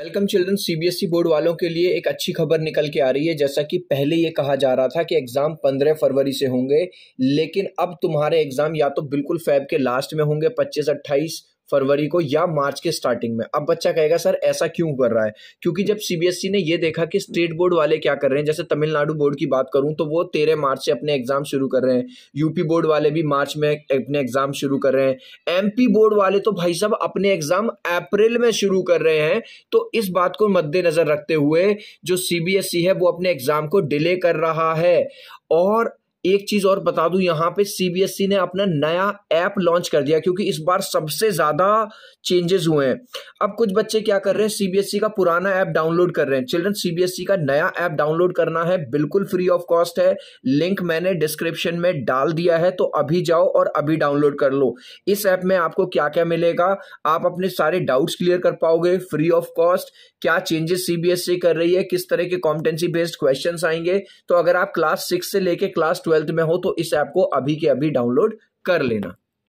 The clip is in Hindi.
welcome children CBSE e board वालों के लिए एक अच्छी खबर निकल के आ रही है जैसा कि पहले ये कहा जा रहा था कि एग्ज़ाम 15 फरवरी से होंगे लेकिन अब तुम्हारे एग्ज़ाम या तो बिल्कुल फैब के लास्ट में होंगे 25 28 फरवरी को या मार्च के स्टार्टिंग में अब बच्चा कहेगा सर ऐसा क्यों कर रहा है क्योंकि जब सीबीएसई e ने ये देखा कि स्टेट बोर्ड वाले क्या कर रहे हैं जैसे तमिलनाडु बोर्ड की बात करूं तो वो तेरह मार्च से अपने एग्जाम शुरू कर रहे हैं यूपी बोर्ड वाले भी मार्च में अपने एग्जाम शुरू कर रहे हैं एमपी बोर्ड वाले तो भाई साहब अपने एग्जाम अप्रैल में शुरू कर रहे हैं तो इस बात को मद्देनजर रखते हुए जो सीबीएसई e है वो अपने एग्जाम को डिले कर रहा है और एक चीज और बता दू यहाँ पे सीबीएसई e ने अपना नया ऐप लॉन्च कर दिया क्योंकि इस बार सबसे ज्यादा चेंजेस हुए हैं अब कुछ बच्चे क्या कर रहे हैं सीबीएसई e का पुराना ऐप डाउनलोड कर रहे हैं चिल्ड्रन सीबीएसई e का नया ऐप डाउनलोड करना है बिल्कुल फ्री ऑफ कॉस्ट है लिंक मैंने डिस्क्रिप्शन में डाल दिया है तो अभी जाओ और अभी डाउनलोड कर लो इस ऐप में आपको क्या क्या मिलेगा आप अपने सारे डाउट्स क्लियर कर पाओगे फ्री ऑफ कॉस्ट क्या चेंजेस सीबीएसई कर रही है किस तरह के कॉम्पिटेंसी बेस्ड क्वेश्चन आएंगे तो अगर आप क्लास सिक्स से लेके क्लास ट्वेल्थ में हो तो इस ऐप को अभी के अभी डाउनलोड कर लेना